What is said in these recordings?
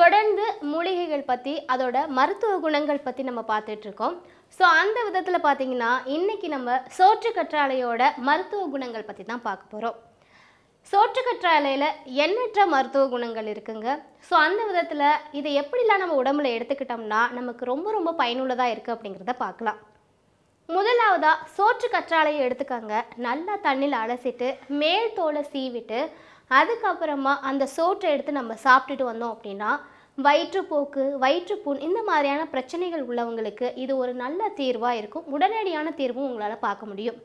தொடர்ந்து மூலிகைகள் பற்றி அதோட மருத்துவ குணங்கள் பற்றி நம்ம பார்த்துட்ருக்கோம் ஸோ அந்த விதத்தில் பார்த்தீங்கன்னா இன்றைக்கி நம்ம சோற்று கற்றாழையோட மருத்துவ குணங்கள் பற்றி தான் பார்க்க போகிறோம் சோற்று கற்றாழையில் எண்ணற்ற மருத்துவ குணங்கள் இருக்குங்க ஸோ அந்த விதத்தில் இதை எப்படிலாம் நம்ம உடம்புல எடுத்துக்கிட்டோம்னா நமக்கு ரொம்ப ரொம்ப பயனுள்ளதாக இருக்குது அப்படிங்கிறத பார்க்கலாம் முதலாவதாக சோற்று கற்றாழையை எடுத்துக்கங்க நல்லா தண்ணியில் அலசிட்டு மேல் தோலை சீவிட்டு அதுக்கப்புறமா அந்த சோற்றை எடுத்து நம்ம சாப்பிட்டுட்டு வந்தோம் அப்படின்னா வயிற்றுப்போக்கு வயிற்றுப்புண் இந்த மாதிரியான பிரச்சனைகள் உள்ளவங்களுக்கு இது ஒரு நல்ல தீர்வாக இருக்கும் உடனடியான தீர்வும் உங்களால் பார்க்க முடியும்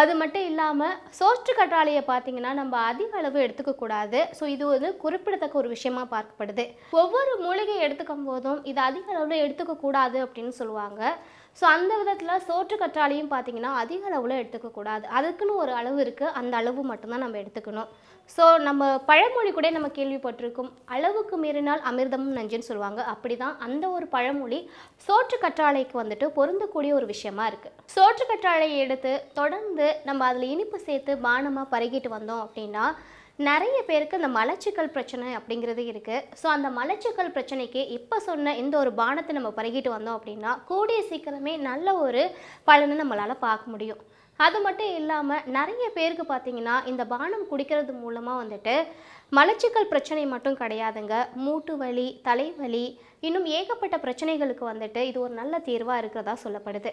அது மட்டும் இல்லாமல் சோற்று கற்றாழையை பார்த்தீங்கன்னா நம்ம அதிக அளவு எடுத்துக்கக்கூடாது ஸோ இது ஒரு குறிப்பிடத்தக்க ஒரு விஷயமா பார்க்கப்படுது ஒவ்வொரு மூலிகை எடுத்துக்கும் போதும் இது அதிக அளவில் எடுத்துக்கக்கூடாது அப்படின்னு சொல்லுவாங்க ஸோ அந்த விதத்தில் சோற்று கற்றாலையும் பார்த்திங்கன்னா அதிக அளவில் எடுத்துக்கக்கூடாது அதுக்குன்னு ஒரு அளவு இருக்குது அந்த அளவு மட்டும்தான் நம்ம எடுத்துக்கணும் ஸோ நம்ம பழமொழி கூட நம்ம கேள்விப்பட்டிருக்கோம் அளவுக்கு மீறினால் அமிர்தமும் நஞ்சுன்னு சொல்லுவாங்க அப்படி தான் அந்த ஒரு பழமொழி சோற்று கற்றாழைக்கு வந்துட்டு பொருந்தக்கூடிய ஒரு விஷயமா இருக்குது சோற்று கற்றாழையை எடுத்து தொடர்ந்து நம்ம அதில் இனிப்பு சேர்த்து பானமாக பருகிட்டு வந்தோம் அப்படின்னா நிறைய பேருக்கு இந்த மலச்சிக்கல் பிரச்சனை அப்படிங்கிறது இருக்குது ஸோ அந்த மலச்சிக்கல் பிரச்சனைக்கு இப்போ சொன்ன இந்த ஒரு பானத்தை நம்ம பருகிட்டு வந்தோம் அப்படின்னா கூடிய சீக்கிரமே நல்ல ஒரு பலனை நம்மளால் பார்க்க முடியும் அது மட்டும் இல்லாமல் நிறைய பேருக்கு பார்த்தீங்கன்னா இந்த பானம் குடிக்கிறது மூலமாக வந்துட்டு மலச்சிக்கல் பிரச்சனை மட்டும் கிடையாதுங்க மூட்டு வலி தலைவலி இன்னும் ஏகப்பட்ட பிரச்சனைகளுக்கு வந்துட்டு இது ஒரு நல்ல தீர்வாக இருக்கிறதா சொல்லப்படுது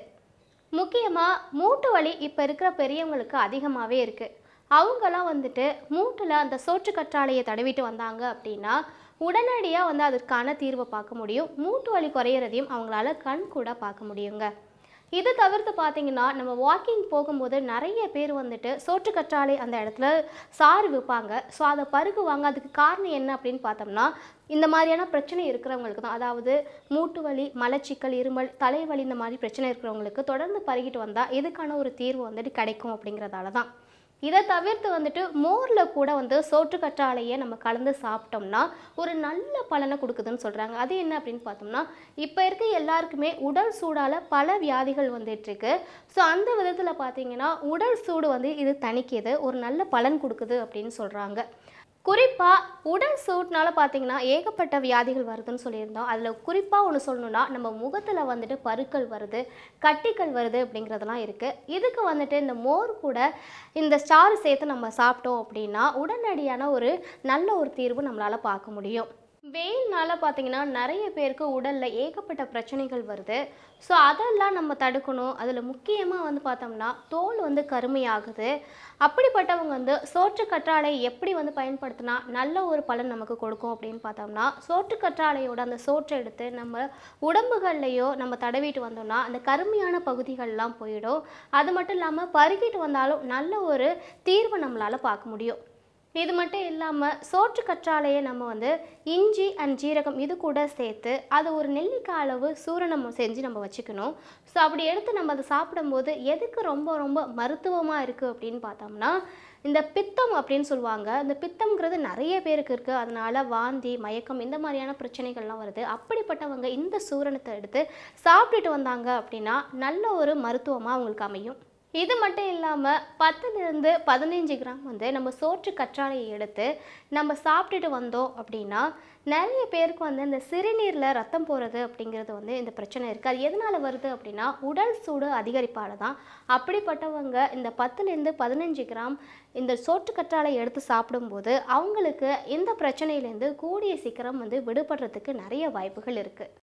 முக்கியமாக மூட்டு வலி இப்போ இருக்கிற பெரியவங்களுக்கு அதிகமாகவே இருக்குது அவங்கெல்லாம் வந்துட்டு மூட்டில் அந்த சோற்று கற்றாலையை தடவிட்டு வந்தாங்க அப்படின்னா உடனடியாக வந்து அதற்கான தீர்வை பார்க்க முடியும் மூட்டு வலி குறையிறதையும் அவங்களால கண் கூட பார்க்க முடியுங்க இது தவிர்த்து பார்த்தீங்கன்னா நம்ம வாக்கிங் போகும்போது நிறைய பேர் வந்துட்டு சோற்றுக்கற்றாழை அந்த இடத்துல சாறு விற்பாங்க ஸோ அதை பருகுவாங்க அதுக்கு காரணம் என்ன அப்படின்னு பார்த்தோம்னா இந்த மாதிரியான பிரச்சனை இருக்கிறவங்களுக்கு தான் அதாவது மூட்டு வலி மலச்சிக்கல் இருமல் தலைவலி இந்த மாதிரி பிரச்சனை இருக்கிறவங்களுக்கு தொடர்ந்து பருகிட்டு வந்தால் இதுக்கான ஒரு தீர்வு வந்துட்டு கிடைக்கும் அப்படிங்கிறதால தான் இதை தவிர்த்து வந்துட்டு மோரில் கூட வந்து சோற்றுக்கற்றாழையை நம்ம கலந்து சாப்பிட்டோம்னா ஒரு நல்ல பலனை கொடுக்குதுன்னு சொல்கிறாங்க அது என்ன அப்படின்னு பார்த்தோம்னா இப்போ இருக்க எல்லாருக்குமே உடல் சூடால் பல வியாதிகள் வந்துட்டுருக்கு ஸோ அந்த விதத்தில் பார்த்தீங்கன்னா உடல் சூடு வந்து இது தணிக்கிது ஒரு நல்ல பலன் கொடுக்குது அப்படின்னு சொல்கிறாங்க குறிப்பாக உடல் சூட்னால பார்த்தீங்கன்னா ஏகப்பட்ட வியாதிகள் வருதுன்னு சொல்லியிருந்தோம் அதில் குறிப்பாக ஒன்று சொல்லணும்னா நம்ம முகத்தில் வந்துட்டு பருக்கள் வருது கட்டிகள் வருது அப்படிங்கிறதெல்லாம் இருக்குது இதுக்கு வந்துட்டு இந்த மோர் கூட இந்த ஸ்டார் சேர்த்து நம்ம சாப்பிட்டோம் அப்படின்னா உடனடியான ஒரு நல்ல ஒரு தீர்வு நம்மளால் பார்க்க முடியும் வெயில்னால பார்த்தீங்கன்னா நிறைய பேருக்கு உடலில் ஏகப்பட்ட பிரச்சனைகள் வருது ஸோ அதெல்லாம் நம்ம தடுக்கணும் அதில் முக்கியமாக வந்து பார்த்தோம்னா தோல் வந்து கருமையாகுது அப்படிப்பட்டவங்க வந்து சோற்று கற்றாழை எப்படி வந்து பயன்படுத்தினா நல்ல ஒரு பலன் நமக்கு கொடுக்கும் அப்படின்னு பார்த்தோம்னா சோற்று கற்றாழையோட அந்த சோற்றை எடுத்து நம்ம உடம்புகள்லையோ நம்ம தடவிட்டு வந்தோம்னா அந்த கருமையான பகுதிகள்லாம் போயிடும் அது மட்டும் இல்லாமல் பருகிட்டு வந்தாலும் நல்ல ஒரு தீர்வை நம்மளால் பார்க்க முடியும் இது மட்டும் இல்லாமல் சோற்று கற்றாலையே நம்ம வந்து இஞ்சி அண்ட் ஜீரகம் இது கூட சேர்த்து அது ஒரு நெல்லிக்காய் அளவு சூரணம் செஞ்சு நம்ம வச்சுக்கணும் ஸோ அப்படி எடுத்து நம்ம அதை சாப்பிடும்போது எதுக்கு ரொம்ப ரொம்ப மருத்துவமாக இருக்குது அப்படின்னு பார்த்தோம்னா இந்த பித்தம் அப்படின்னு சொல்லுவாங்க இந்த பித்தம்ங்கிறது நிறைய பேருக்கு இருக்குது அதனால் வாந்தி மயக்கம் இந்த மாதிரியான பிரச்சனைகள்லாம் வருது அப்படிப்பட்டவங்க இந்த சூரணத்தை எடுத்து சாப்பிட்டுட்டு வந்தாங்க அப்படின்னா நல்ல ஒரு மருத்துவமாக அவங்களுக்கு அமையும் இது மட்டும் இல்லாமல் பத்துலேருந்து பதினஞ்சு கிராம் வந்து நம்ம சோற்று கற்றாழையை எடுத்து நம்ம சாப்பிட்டுட்டு வந்தோம் அப்படின்னா நிறைய பேருக்கு வந்து இந்த சிறுநீரில் ரத்தம் போகிறது அப்படிங்கிறது வந்து இந்த பிரச்சனை இருக்குது அது எதனால் வருது அப்படின்னா உடல் சூடு அதிகரிப்பால் தான் அப்படிப்பட்டவங்க இந்த பத்துலேருந்து பதினஞ்சு கிராம் இந்த சோற்று கற்றாழை எடுத்து சாப்பிடும்போது அவங்களுக்கு இந்த பிரச்சனையிலேருந்து கூடிய சீக்கிரம் வந்து விடுபடுறதுக்கு நிறைய வாய்ப்புகள் இருக்குது